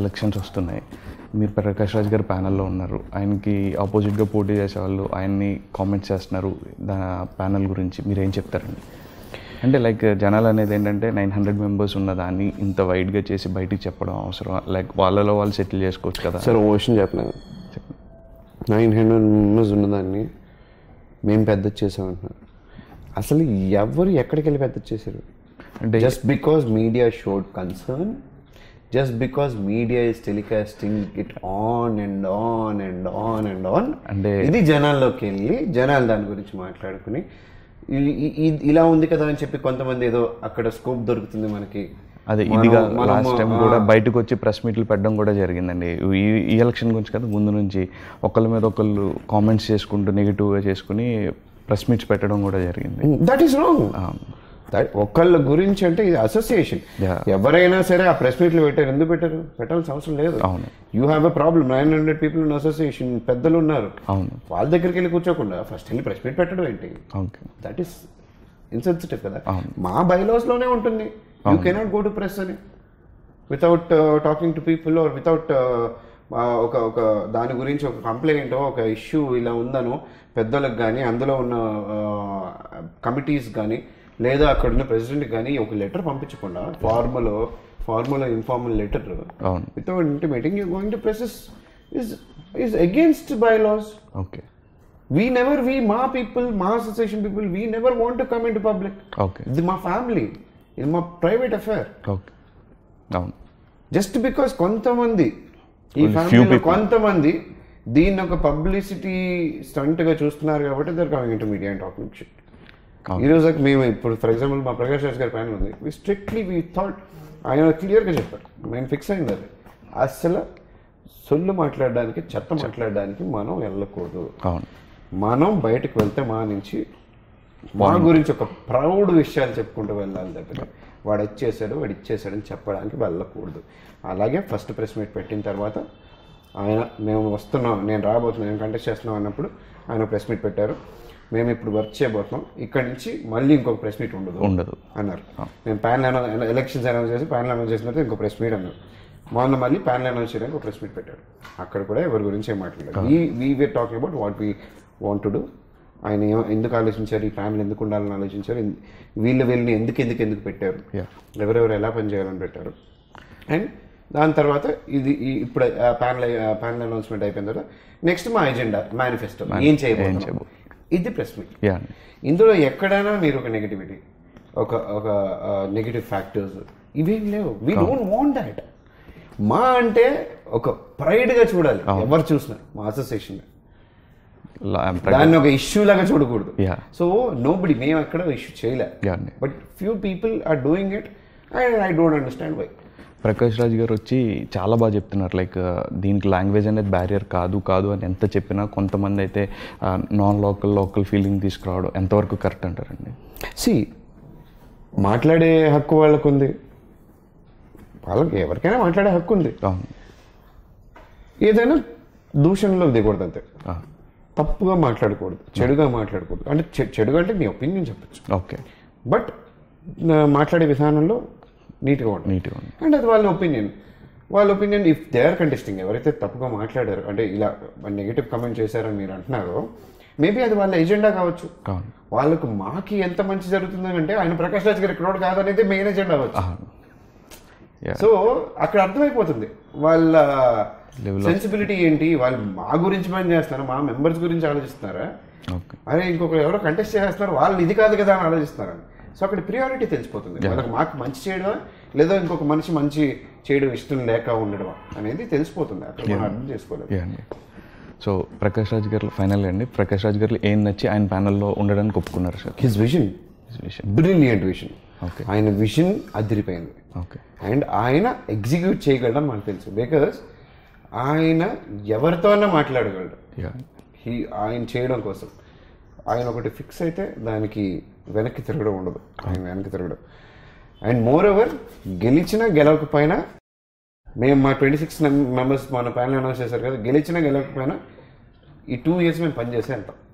elections వస్తున్నాయి మీరు ప్రకాష్ రాజ్ గారు ప్యానల్లో ఉన్నారు ఆయనకి ఆపోజిట్గా పోటీ చేసేవాళ్ళు ఆయన్ని కామెంట్స్ చేస్తున్నారు దా ప్యానల్ గురించి మీరు ఏం చెప్తారండి అంటే లైక్ జనాలు అనేది ఏంటంటే నైన్ హండ్రెడ్ మెంబర్స్ ఉన్న దాన్ని ఇంత వైడ్గా చేసి బయటికి చెప్పడం అవసరం లైక్ వాళ్ళలో వాళ్ళు సెటిల్ చేసుకోవచ్చు కదా సార్ ఓషన్ చెప్పలేదు నైన్ హండ్రెడ్ మెంబర్స్ ఉన్నదాన్ని మేము పెద్ద చేసామంటున్నారు అసలు ఎవరు ఎక్కడికి వెళ్ళి పెద్ద చేశారు అంటే just because media showed concern just because media is telecasting it on and on and on and on అంటే ఇది జనాల్లోకి వెళ్ళి జనాలు దాని గురించి మాట్లాడుకుని ఇలా ఉంది కదా అని చెప్పి కొంతమంది ఏదో అక్కడ స్కోప్ దొరుకుతుంది మనకి అదే ఇదిగా లాస్ట్ టైం కూడా బయటకు వచ్చి ప్రెస్ మీట్లు పెట్టడం కూడా జరిగిందండి ఈ ఎలక్షన్ గురించి కదా ముందు నుంచి ఒకళ్ళ మీద ఒకళ్ళు కామెంట్స్ చేసుకుంటూ నెగిటివ్గా చేసుకుని ప్రెస్ మీట్స్ పెట్టడం కూడా జరిగింది దట్ ఈస్ రాంగ్ ఒకళ్ళ గురించి అంటే ఇది అసోసియేషన్ ఎవరైనా సరే ఆ ప్రెస్ మీట్లు పెట్టారు ఎందుకు పెట్టారు పెట్టాల్సిన అవసరం లేదు అవును you have a problem nine hundred people ఉన్న అసోసియేషన్ పెద్దలు ఉన్నారు అవును వాళ్ళ దగ్గరికి వెళ్ళి కూర్చోకుండా ఫస్ట్ వెళ్ళి ప్రెస్ మీట్ పెట్టడం ఏంటి దట్ ఈస్ ఇన్సెన్సిటివ్ కదా మా లోనే ఉంటుంది you cannot go to press అని without talking to people or without ఒక ఒక దాని గురించి ఒక కంప్లైంట్ ఒక ఇష్యూ ఇలా ఉందనో పెద్దలకు కానీ అందులో ఉన్న కమిటీస్ కానీ లేదా అక్కడున్న ప్రెసిడెంట్ కానీ ఒక లెటర్ పంపించకుండా formal formal informal letter without intimating you going to press is against bylaws okay we never we మా పీపుల్ మా association people we never want come into public okay ఇది మా family ఇది మా private affair okay అవును just because కొంతమంది ఈ family కొంతమంది దీన్ని ఒక పబ్లిసిటీ స్టంట్గా చూస్తున్నారు కాబట్టి there coming to media and shit ఈ రోజుకి మేము ఇప్పుడు ఫర్ ఎగ్జాంపుల్ మా ప్రకాష్ రాజ్ గారి పైన ఉంది వి స్ట్రిక్ట్లీ వీ థాట్ ఆయన క్లియర్గా చెప్పారు మేము ఫిక్స్ అయింది అది అసలు సొల్లు మాట్లాడడానికి చెత్త మాట్లాడడానికి మనం వెళ్ళకూడదు మనం బయటకు వెళ్తే మా నుంచి మా గురించి ఒక ప్రౌడ్ విషయాలు చెప్పుకుంటూ వెళ్ళాలి దగ్గర వాడు వచ్చేసాడు వాడు ఇచ్చేసాడు అని చెప్పడానికి వెళ్ళకూడదు అలాగే ఫస్ట్ ప్రెస్ మీట్ పెట్టిన తర్వాత ఆయన మేము వస్తున్నాం నేను రాబోతున్నాను నేను కంటెస్ట్ చేస్తున్నాం అన్నప్పుడు ఆయన ప్రెస్ మీట్ పెట్టారు మేము ఇప్పుడు వర్క్ చేయబోతున్నాం ఇక్కడ నుంచి మళ్ళీ ఇంకొక ప్రెస్ మీట్ ఉండదు ఉండదు అన్నారు మేము ప్యానల్ అనౌన్స్ ఎలక్షన్స్ అనౌన్స్ చేసి ప్యానల్ అనౌన్స్ చేసిన తర్వాత ఇంకో ప్రెస్ మీట్ అన్నారు మొన్న మళ్ళీ ప్యానల్ అనౌన్స్ చేయడానికి ఒక ప్రెస్ మీట్ పెట్టాడు అక్కడ కూడా ఎవరి గురించి ఏం మాట్లాడలేదు we we we are talking about what we want to do ఆయన ఎందుకు ఆలోచించారు ఈ ప్యానల్ ఎందుకు ఉండాలని ఆలోచించారు వీళ్ళు వీళ్ళని ఎందుకు ఎందుకు ఎందుకు పెట్టారు ఎవరెవరు ఎలా పనిచేయాలని పెట్టారు అండ్ దాని తర్వాత ఇది ఇప్పుడు ప్యానల్ ప్యానల్ అనౌన్స్మెంట్ అయిపోయిన తర్వాత నెక్స్ట్ మా ఎజెండా మేనిఫెస్టో ఏం చేయబోతున్నాం ఇది ప్రెస్ మీట్ ఇందులో ఎక్కడైనా మీరు ఒక నెగిటివిటీ ఒక ఒక నెగిటివ్ ఫ్యాక్టర్స్ ఇవేం లేవు వీ డోంట్ వాంట్ దాట్ మా అంటే ఒక ప్రైడ్గా చూడాలి ఎవరు చూసిన మా అసోసియేషన్ దాన్ని ఒక ఇష్యూ లాగా చూడకూడదు సో నో బడి మేము ఎక్కడ ఇష్యూ చేయలే but few people are doing it I don't understand why Prakash Raj గారు వచ్చి చాలా బాగా చెప్తున్నారు లైక్ uh, దీనికి లాంగ్వేజ్ అనేది బ్యారియర్ కాదు కాదు అని ఎంత చెప్పినా కొంతమంది అయితే నాన్ లోకల్ లోకల్ ఫీలింగ్ తీసుకురావడం ఎంతవరకు కరెక్ట్ అంటారండి సి మాట్లాడే హక్కు వాళ్ళకు ఉంది వాళ్ళకి ఎవరికైనా మాట్లాడే హక్కు ఉంది ఏదైనా దూషణలో దిగకూడదు అంతే తప్పుగా మాట్లాడకూడదు చెడుగా మాట్లాడకూడదు అంటే చెడుగా అంటే మీ ఒపీనియన్ చెప్పచ్చు ఓకే బట్ uh, మాట్లాడే విధానంలో నీట్గా ఉంటుంది నీట్గా ఉంటుంది అండ్ అది వాళ్ళ ఒపీనియన్ వాళ్ళ opinion if they are contesting ఎవరైతే తప్పుగా మాట్లాడారు అంటే ఇలా నెగిటివ్ కమెంట్ చేశారని మీరు అంటున్నారో మేబీ అది వాళ్ళ ఎజెండా కావచ్చు వాళ్ళకు మాకి ఎంత మంచి జరుగుతుంది అంటే ఆయన ప్రకాష్ రాజ్ గారు ఇక్కడ కాదనేది మెయిన్ ఎజెండా కావచ్చు సో అక్కడ అర్థమైపోతుంది వాళ్ళ సెన్సిబిలిటీ ఏంటి వాళ్ళు మా గురించి పని చేస్తారా మా మెంబర్స్ గురించి ఆలోచిస్తున్నారా అరే ఇంకొకరు ఎవరో కంటెస్ట్ చేస్తారు వాళ్ళు ఇది కాదు కదా అని ఆలోచిస్తారా సో అక్కడ ప్రియారిటీ తెలిసిపోతుంది అదొక మాకు మంచి చేయడమా లేదా ఇంకొక మనిషి మంచి చేయడం ఇష్టం లేక ఉండడమా అనేది తెలిసిపోతుంది అక్కడ మనం అర్థం చేసుకోలేదు సో ప్రకాష్ రాజ్ గారు ఫైనల్ అండి ప్రకాష్ రాజ్ గారు ఏం నచ్చి ఆయన ప్యానల్లో ఉండడానికి ఒప్పుకున్నారు sir his vision brilliant vision okay ఆయన విజన్ అదిరిపోయింది ఓకే అండ్ ఆయన ఎగ్జిక్యూట్ చేయగలడం మనకు తెలుసు బికాస్ ఆయన ఎవరితోనే మాట్లాడగలడు హీ ఆయన చేయడం కోసం ఆయన ఒకటి ఫిక్స్ అయితే దానికి వెనక్కి తిరగడం ఉండదు ఆయన వెనక్కి తిరగడం అండ్ మోర్ ఓవర్ గెలిచినా గెలవకపోయినా మేము మా ట్వంటీ సిక్స్ మెంబర్స్ మన ప్యానల్ అనౌన్స్ చేశారు కదా గెలిచినా గెలవకపోయినా ఈ టూ ఇయర్స్ మేము పనిచేసే అంటాం